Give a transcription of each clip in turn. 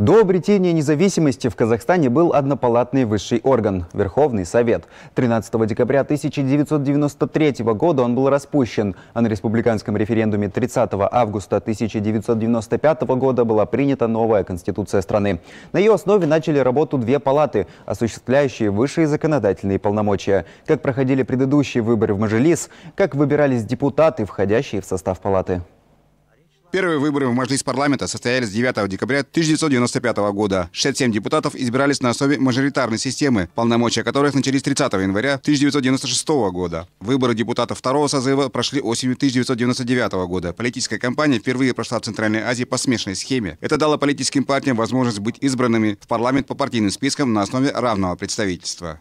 До обретения независимости в Казахстане был однопалатный высший орган – Верховный Совет. 13 декабря 1993 года он был распущен, а на республиканском референдуме 30 августа 1995 года была принята новая конституция страны. На ее основе начали работу две палаты, осуществляющие высшие законодательные полномочия. Как проходили предыдущие выборы в Мажилис, как выбирались депутаты, входящие в состав палаты. Первые выборы в Мажилис парламента состоялись 9 декабря 1995 года. 67 депутатов избирались на основе мажоритарной системы, полномочия которых начались 30 января 1996 года. Выборы депутатов второго созыва прошли осенью 1999 года. Политическая кампания впервые прошла в Центральной Азии по смешанной схеме. Это дало политическим партиям возможность быть избранными в парламент по партийным спискам на основе равного представительства.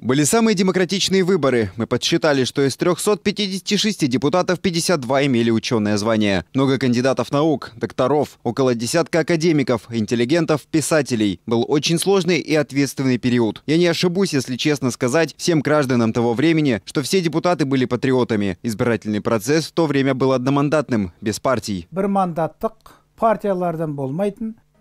Были самые демократичные выборы. Мы подсчитали, что из 356 депутатов 52 имели ученое звание. Много кандидатов наук, докторов, около десятка академиков, интеллигентов, писателей. Был очень сложный и ответственный период. Я не ошибусь, если честно сказать всем гражданам того времени, что все депутаты были патриотами. Избирательный процесс в то время был одномандатным, без партий.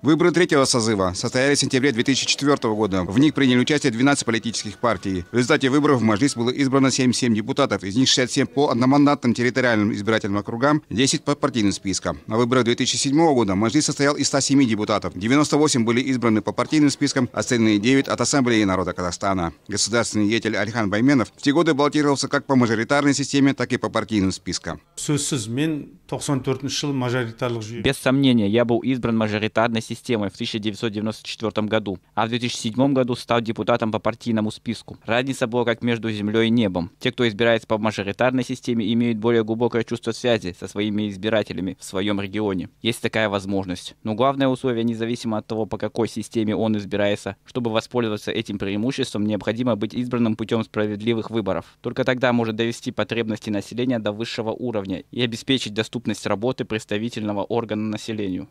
Выборы третьего созыва состоялись в сентябре 2004 года. В них приняли участие 12 политических партий. В результате выборов в Мажлис было избрано 77 депутатов, из них 67 по одномандатным территориальным избирательным округам, 10 по партийным спискам. На выборах 2007 года Мажлис состоял из 107 депутатов. 98 были избраны по партийным спискам, остальные 9 от Ассамблеи народа Казахстана. Государственный деятель Алихан Байменов в те годы баллотировался как по мажоритарной системе, так и по партийным спискам. Без сомнения, я был избран мажоритарной системой в 1994 году, а в 2007 году стал депутатом по партийному списку. Разница была как между землей и небом. Те, кто избирается по мажоритарной системе, имеют более глубокое чувство связи со своими избирателями в своем регионе. Есть такая возможность. Но главное условие, независимо от того, по какой системе он избирается, чтобы воспользоваться этим преимуществом, необходимо быть избранным путем справедливых выборов. Только тогда может довести потребности населения до высшего уровня и обеспечить доступность работы представительного органа населению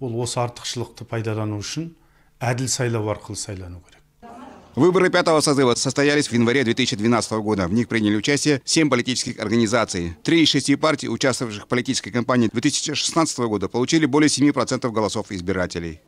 ол осы артықшылықты пайдалану үшін әділ сайлау арқылы сайлану керек Выборы пятого созыва состоялись в январе 2012 года. В них приняли участие семь политических организаций. Три из шести партий, участвовавших в политической кампании 2016 года, получили более 7% голосов избирателей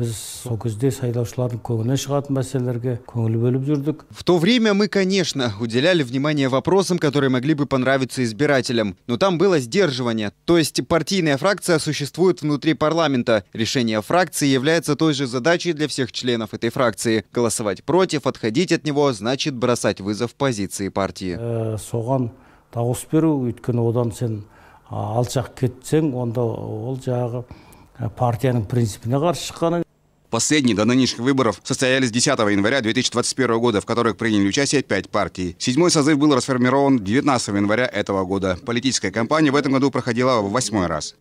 біз сол кезде сайлаушылардың көңілінен шығатын мәселелерге көңіл бөліп жүрдік в то время мы конечно уделяли внимание вопросам которые могли бы понравиться избирателям но там было сдерживание то есть партийная фракция существует внутри парламента решение фракции является той же задачей для всех членов этой фракции голосовать против отходить от него значит бросать вызов позиции партии э, соған дауыс беру өйткені одан сен а, алшақ кетсең онда ол жағы э, партияның принципіне қарсы шыққаның Последние до нынешних выборов состоялись 10 января 2021 года, в которых приняли участие пять партий. Седьмой созыв был расформирован 19 января этого года. Политическая кампания в этом году проходила в восьмой раз.